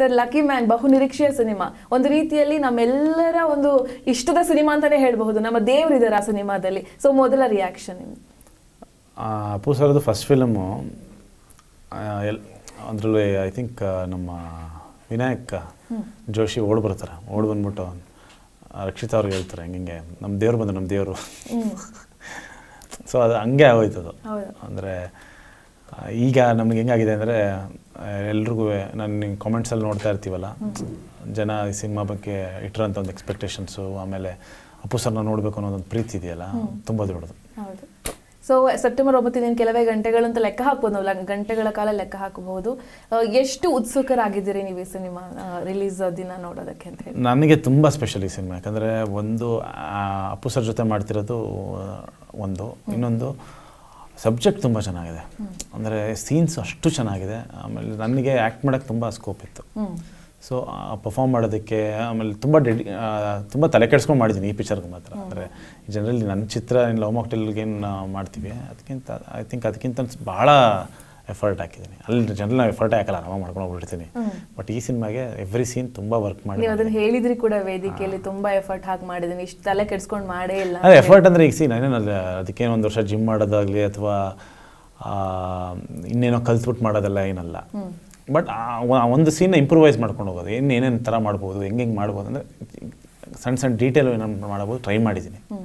sir lucky man ನಿರೀಕ್ಷೆಯ cinema ಒಂದು ರೀತಿಯಲ್ಲಿ ನಮ್ಮೆಲ್ಲರ ಒಂದು ಇಷ್ಟದ ಸಿನಿಮಾ ಅಂತಾನೆ ಹೇಳಬಹುದು ನಮ್ಮ ದೇವರಿದ್ದಾರೆ ಆ ಸಿನಿಮಾದಲ್ಲಿ ಸೊ ಮೊದಲ ರಿಯಾಕ್ಷನ್ ಅಪ್ಪು ಸರ್ ಅದು ಫಸ್ಟ್ ಫಿಲಮು ಎಲ್ ಅದರಲ್ಲಿ ಐ ಥಿಂಕ್ ನಮ್ಮ ವಿನಾಯಕ್ ಜೋಶಿ ಓಡ್ ಬರ್ತಾರೆ ಓಡ್ ಬಂದ್ಬಿಟ್ಟು ರಕ್ಷಿತಾ ಅವ್ರಿಗೆ ಹೇಳ್ತಾರೆ ಹಿಂಗೆ ನಮ್ಮ ದೇವ್ರು ಬಂದರು ನಮ್ಮ ದೇವರು ಸೊ ಅದು ಹಂಗೆ ಆಗೋಯ್ತದು ಅಂದರೆ ಈಗ ನಮ್ಗೆ ಹೆಂಗಾಗಿದೆ ಅಂದರೆ ಎಲ್ರಿಗೂ ನಾನು ನಿಮ್ಮ ಕಾಮೆಂಟ್ಸಲ್ಲಿ ನೋಡ್ತಾ ಇರ್ತೀವಲ್ಲ ಜನ ಈ ಸಿನಿಮಾ ಬಗ್ಗೆ ಇಟ್ಟಿರೋಂಥ ಒಂದು ಎಕ್ಸ್ಪೆಕ್ಟೇಷನ್ಸು ಆಮೇಲೆ ಅಪ್ಪು ಸರ್ನ ನೋಡಬೇಕು ಅನ್ನೋದೊಂದು ಪ್ರೀತಿ ಇದೆಯಲ್ಲ ತುಂಬ ದೊಡ್ಡದು ಸೊ ಸೆಪ್ಟೆಂಬರ್ ದಿನ ಕೆಲವೇ ಗಂಟೆಗಳಂತ ಲೆಕ್ಕ ಹಾಕ್ಬೋದು ನಾವು ಗಂಟೆಗಳ ಕಾಲ ಲೆಕ್ಕ ಹಾಕಬಹುದು ಎಷ್ಟು ಉತ್ಸುಕರಾಗಿದ್ದೀರಿ ನೀವು ಈ ಸಿನಿಮಾ ರಿಲೀಸ್ ದಿನ ನೋಡೋದಕ್ಕೆ ಅಂತ ನನಗೆ ತುಂಬ ಸ್ಪೆಷಲ್ ಈ ಸಿನಿಮಾ ಯಾಕಂದರೆ ಒಂದು ಅಪ್ಪು ಸರ್ ಜೊತೆ ಮಾಡ್ತಿರೋದು ಒಂದು ಇನ್ನೊಂದು ಸಬ್ಜೆಕ್ಟ್ ತುಂಬ ಚೆನ್ನಾಗಿದೆ ಅಂದರೆ ಸೀನ್ಸ್ ಅಷ್ಟು ಚೆನ್ನಾಗಿದೆ ಆಮೇಲೆ ನನಗೆ ಆ್ಯಕ್ಟ್ ಮಾಡೋಕ್ಕೆ ತುಂಬ ಸ್ಕೋಪ್ ಇತ್ತು ಸೊ ಪರ್ಫಾಮ್ ಮಾಡೋದಕ್ಕೆ ಆಮೇಲೆ ತುಂಬ ಡೆಡಿ ತುಂಬ ತಲೆ ಕೆಡ್ಸ್ಕೊಂಡು ಮಾಡಿದ್ದೀನಿ ಈ ಪಿಕ್ಚರ್ಗೆ ಮಾತ್ರ ಅಂದರೆ ಜನರಲ್ಲಿ ನನ್ನ ಚಿತ್ರ ಲವ್ ಮಾಕ್ಟೆಲ್ಗೇನು ಮಾಡ್ತೀವಿ ಅದಕ್ಕಿಂತ ಐ ಥಿಂಕ್ ಅದಕ್ಕಿಂತ ಭಾಳ ಎಫರ್ಟ್ ಹಾಕಿದ್ದೀನಿ ಅಲ್ಲಿ ಜನರಲ್ ನಾವು ಎಫರ್ಟ್ ಹಾಕಲ್ಲ ನಾವು ಮಾಡ್ಕೊಂಡು ಹೋಗ್ಬಿಡ್ತೀನಿ ಬಟ್ ಈ ಸಿನಿಮಾಗೆ ಎವ್ರಿ ಸೀನ್ ತುಂಬ ವರ್ಕ್ ಮಾಡಿ ನೀವು ಅದನ್ನ ಹೇಳಿದ್ರಿ ಕೂಡ ವೇದಿಕೆಯಲ್ಲಿ ತುಂಬ ಎಫರ್ಟ್ ಹಾಕಿ ಮಾಡಿದ್ದೀನಿ ಇಷ್ಟು ತಲೆ ಕೆಡ್ಸ್ಕೊಂಡು ಮಾಡೇ ಇಲ್ಲ ಅದೇ ಎಫರ್ಟ್ ಅಂದರೆ ಈಗ ಸೀನ್ ಏನೇನು ಅದಕ್ಕೇನು ಒಂದು ವರ್ಷ ಜಿಮ್ ಮಾಡೋದಾಗಲಿ ಅಥವಾ ಇನ್ನೇನೋ ಕಲ್ತ್ಬಿಟ್ಟು ಮಾಡೋದಲ್ಲ ಏನಲ್ಲ ಬಟ್ ಒಂದು ಸೀನ್ ಇಂಪ್ರೂವೈಸ್ ಮಾಡ್ಕೊಂಡು ಹೋಗೋದು ಇನ್ನೇನೇನು ಏನೇನು ಥರ ಮಾಡ್ಬೋದು ಹೆಂಗೆ ಹೆಂಗೆ ಮಾಡ್ಬೋದು ಅಂದರೆ ಸಣ್ಣ ಸಣ್ಣ ಡೀಟೇಲ್ ಏನೋ ಮಾಡ್ಬೋದು ಟ್ರೈ ಮಾಡಿದ್ದೀನಿ